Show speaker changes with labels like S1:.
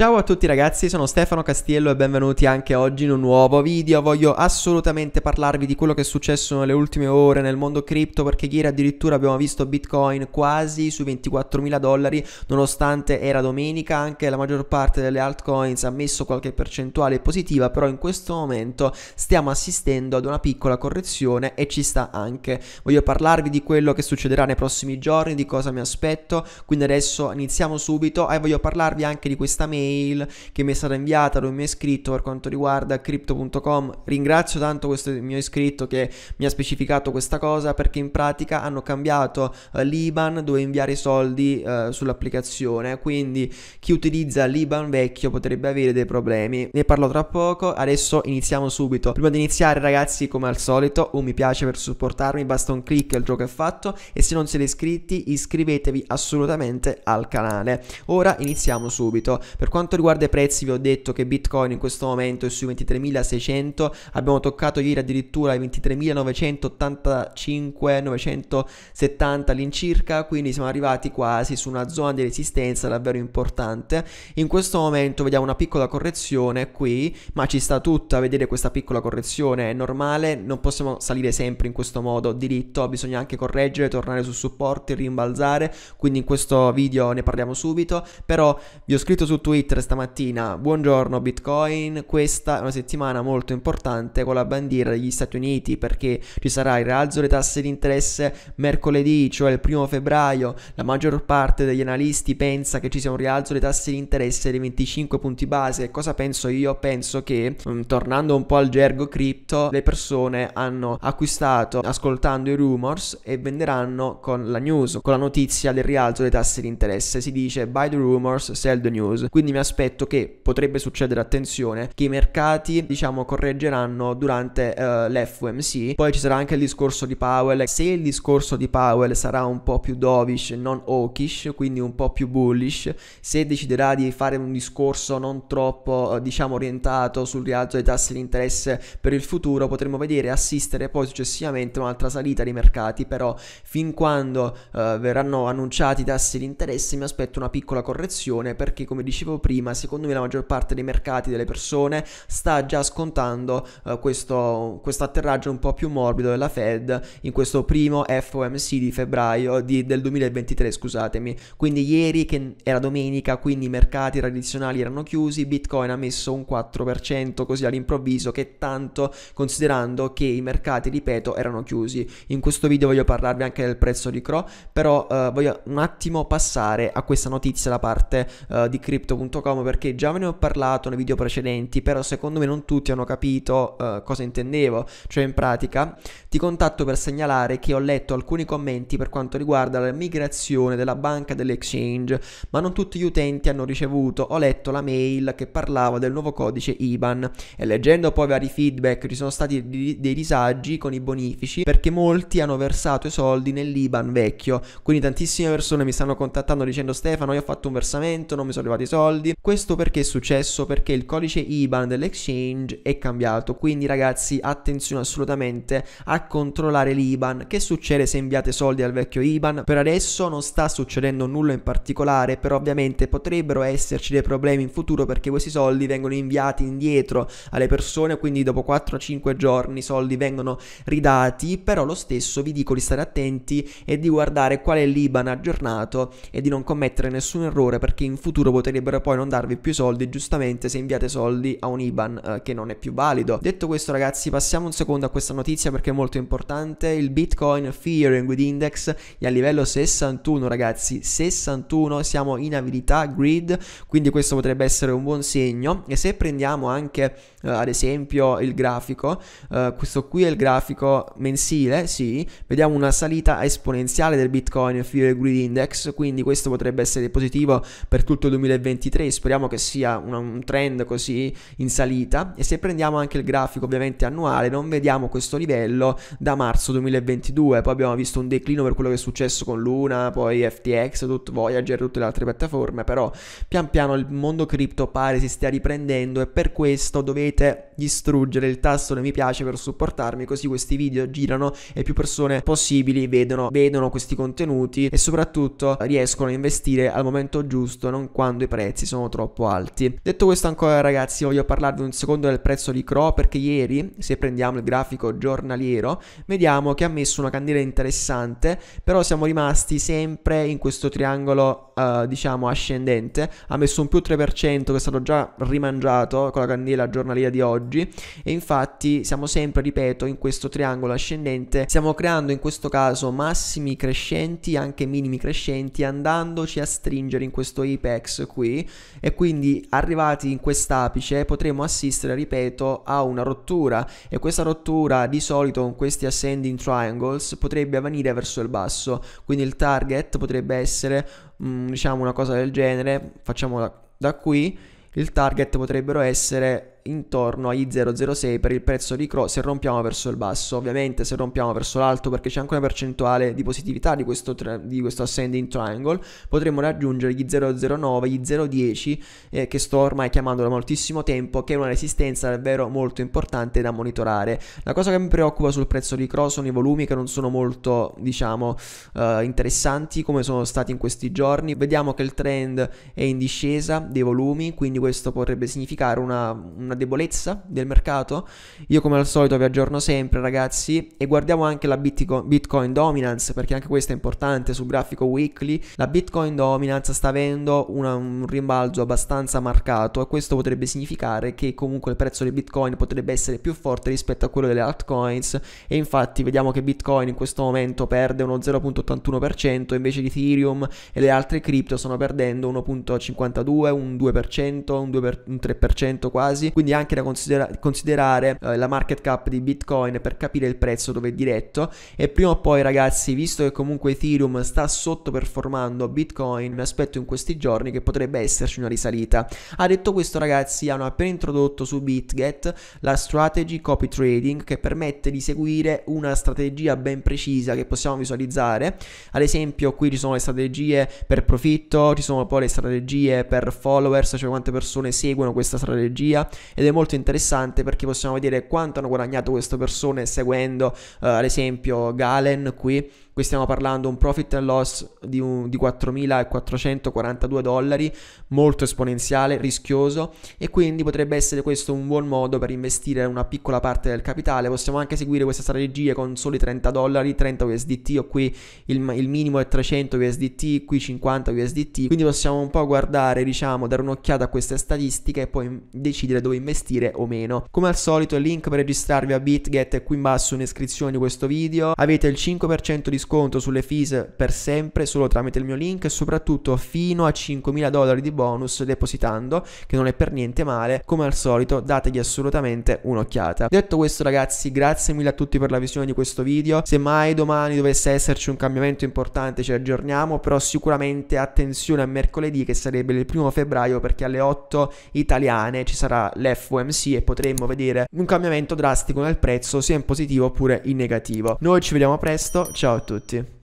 S1: Ciao a tutti ragazzi, sono Stefano Castiello e benvenuti anche oggi in un nuovo video. Voglio assolutamente parlarvi di quello che è successo nelle ultime ore nel mondo cripto perché ieri addirittura abbiamo visto Bitcoin quasi sui 24.000 dollari nonostante era domenica, anche la maggior parte delle altcoins ha messo qualche percentuale positiva, però in questo momento stiamo assistendo ad una piccola correzione e ci sta anche. Voglio parlarvi di quello che succederà nei prossimi giorni, di cosa mi aspetto, quindi adesso iniziamo subito e voglio parlarvi anche di questa mail mail che mi è stata inviata da un mio iscritto per quanto riguarda crypto.com. Ringrazio tanto questo mio iscritto che mi ha specificato questa cosa perché in pratica hanno cambiato eh, l'IBAN dove inviare i soldi eh, sull'applicazione. Quindi chi utilizza l'IBAN vecchio potrebbe avere dei problemi. Ne parlo tra poco, adesso iniziamo subito. Prima di iniziare ragazzi come al solito un mi piace per supportarmi, basta un clic il gioco è fatto e se non siete iscritti iscrivetevi assolutamente al canale. Ora iniziamo subito. Per quanto quanto riguarda i prezzi vi ho detto che Bitcoin in questo momento è sui 23.600, abbiamo toccato ieri addirittura i 23.985-970 all'incirca, quindi siamo arrivati quasi su una zona di resistenza davvero importante. In questo momento vediamo una piccola correzione qui, ma ci sta tutta a vedere questa piccola correzione, è normale, non possiamo salire sempre in questo modo diritto, bisogna anche correggere, tornare su supporti, rimbalzare, quindi in questo video ne parliamo subito, però vi ho scritto su Twitter Twitter stamattina, buongiorno Bitcoin, questa è una settimana molto importante con la bandiera degli Stati Uniti perché ci sarà il rialzo delle tasse di interesse mercoledì, cioè il primo febbraio, la maggior parte degli analisti pensa che ci sia un rialzo delle tasse di interesse dei 25 punti base, cosa penso io? Penso che, mm, tornando un po' al gergo cripto, le persone hanno acquistato ascoltando i rumors e venderanno con la news, con la notizia del rialzo dei tassi di interesse. Si dice buy the rumors, sell the news. Quindi quindi mi aspetto che potrebbe succedere, attenzione, che i mercati, diciamo, correggeranno durante eh, l'FOMC. Poi ci sarà anche il discorso di Powell. Se il discorso di Powell sarà un po' più dovish, non hawkish, quindi un po' più bullish, se deciderà di fare un discorso non troppo, eh, diciamo, orientato sul rialzo dei tassi di interesse per il futuro, potremmo vedere assistere poi successivamente un'altra salita dei mercati, però fin quando eh, verranno annunciati i tassi di interesse mi aspetto una piccola correzione perché come dicevo prima, secondo me la maggior parte dei mercati, delle persone, sta già scontando eh, questo, questo, atterraggio un po' più morbido della Fed in questo primo FOMC di febbraio di, del 2023, scusatemi. Quindi ieri che era domenica, quindi i mercati tradizionali erano chiusi, Bitcoin ha messo un 4% così all'improvviso, che tanto considerando che i mercati, ripeto, erano chiusi. In questo video voglio parlarvi anche del prezzo di Crow, però eh, voglio un attimo passare a questa notizia da parte eh, di Crypto.com molto perché già ve ne ho parlato nei video precedenti, però secondo me non tutti hanno capito uh, cosa intendevo, cioè in pratica ti contatto per segnalare che ho letto alcuni commenti per quanto riguarda la migrazione della banca dell'exchange, ma non tutti gli utenti hanno ricevuto, ho letto la mail che parlava del nuovo codice IBAN e leggendo poi vari feedback ci sono stati di- dei disagi con i bonifici perché molti hanno versato i soldi nell'IBAN vecchio, quindi tantissime persone mi stanno contattando dicendo Stefano io ho fatto un versamento, non mi sono arrivati i soldi, soldi. Questo perché è successo? Perché il codice IBAN dell'exchange è cambiato, quindi ragazzi attenzione assolutamente a controllare l'IBAN. Che succede se inviate soldi al vecchio IBAN? Per adesso non sta succedendo nulla in particolare, però ovviamente potrebbero esserci dei problemi in futuro perché questi soldi vengono inviati indietro alle persone, quindi dopo 4-5 giorni i soldi vengono ridati, però lo stesso vi dico di stare attenti e di guardare qual è l'IBAN aggiornato e di non commettere nessun errore perché in futuro potrebbero poi poi non darvi più soldi giustamente se inviate soldi a un IBAN eh, che non è più valido. Detto questo ragazzi passiamo un secondo a questa notizia perché è molto importante, il Bitcoin Fear and with Index è a livello 61 ragazzi, 61 siamo in abilità grid, quindi questo potrebbe essere un buon segno e se prendiamo anche eh, ad esempio il grafico, eh, questo qui è il grafico mensile, sì, vediamo una salita esponenziale del Bitcoin Fear and with Index, quindi questo potrebbe essere positivo per tutto il 2023 2023, speriamo che sia un, un trend così in salita e se prendiamo anche il grafico ovviamente annuale non vediamo questo livello da marzo 2022, poi abbiamo visto un declino per quello che è successo con Luna, poi FTX, tutto, Voyager, e tutte le altre piattaforme, però pian piano il mondo cripto pare si stia riprendendo e per questo dovete distruggere il tasto mi piace per supportarmi così questi video girano e più persone possibili vedono, vedono questi contenuti e soprattutto riescono a investire al momento giusto, non quando i prezzi sono troppo alti. Detto questo ancora ragazzi voglio parlarvi un secondo del prezzo di Crow perché ieri se prendiamo il grafico giornaliero vediamo che ha messo una candela interessante però siamo rimasti sempre in questo triangolo eh, diciamo ascendente ha messo un più 3% che è stato già rimangiato con la candela giornaliera di oggi e infatti siamo sempre ripeto in questo triangolo ascendente stiamo creando in questo caso massimi crescenti anche minimi crescenti andandoci a stringere in questo apex qui e quindi arrivati in quest'apice potremo assistere, ripeto, a una rottura e questa rottura di solito con questi ascending triangles potrebbe avvenire verso il basso, quindi il target potrebbe essere mh, mm, diciamo una cosa del genere, facciamola da qui, il target potrebbero essere intorno agli 0,06 per il prezzo di CRO se rompiamo verso il basso, ovviamente se rompiamo verso l'alto perché c'è anche una percentuale di positività di questo, tre, di questo ascending triangle, potremmo raggiungere gli 0,09, gli 0,10 eh, che sto ormai chiamando da moltissimo tempo, che è una resistenza davvero molto importante da monitorare. La cosa che mi preoccupa sul prezzo di CRO sono i volumi che non sono molto, diciamo, eh, interessanti come sono stati in questi giorni. Vediamo che il trend è in discesa dei volumi, quindi questo potrebbe significare una, una una debolezza del mercato. Io come al solito vi aggiorno sempre ragazzi e guardiamo anche la Bitcoin Dominance perché anche questa è importante sul grafico weekly. La Bitcoin Dominance sta avendo una, un rimbalzo abbastanza marcato e questo potrebbe significare che comunque il prezzo di Bitcoin potrebbe essere più forte rispetto a quello delle altcoins e infatti vediamo che Bitcoin in questo momento perde uno 0.81% invece di Ethereum e le altre cripto sono perdendo 1.52, un 2%, un, 2 per, un 3% quasi quindi anche da considera- considerare eh, la market cap di Bitcoin per capire il prezzo dove è diretto e prima o poi ragazzi, visto che comunque Ethereum sta sottoperformando Bitcoin, mi aspetto in questi giorni che potrebbe esserci una risalita. Ha detto questo ragazzi, hanno appena introdotto su BitGet la strategy copy trading che permette di seguire una strategia ben precisa che possiamo visualizzare. Ad esempio, qui ci sono le strategie per profitto, ci sono poi le strategie per followers, cioè quante persone seguono questa strategia, ed è molto interessante perché possiamo vedere quanto hanno guadagnato queste persone seguendo uh, ad esempio Galen qui qui stiamo parlando un profit and loss di, un, di 4.442 dollari, molto esponenziale, rischioso e quindi potrebbe essere questo un buon modo per investire una piccola parte del capitale, possiamo anche seguire questa strategia con soli 30 dollari, 30 USDT o qui il, il minimo è 300 USDT, qui 50 USDT, quindi possiamo un po' guardare, diciamo, dare un'occhiata a queste statistiche e poi mm, decidere dove investire o meno. Come al solito il link per registrarvi a BitGet è qui in basso in descrizione di questo video, avete il 5% di sconto sconto sulle fees per sempre solo tramite il mio link e soprattutto fino a 5.000 dollari di bonus depositando, che non è per niente male. Come al solito dategli assolutamente un'occhiata. Detto questo ragazzi, grazie mille a tutti per la visione di questo video. Se mai domani dovesse esserci un cambiamento importante ci aggiorniamo, però sicuramente attenzione a mercoledì che sarebbe il primo febbraio perché alle 8 italiane ci sarà l'FOMC e potremmo vedere un cambiamento drastico nel prezzo sia in positivo oppure in negativo. Noi ci vediamo presto, ciao a tutti. tutti.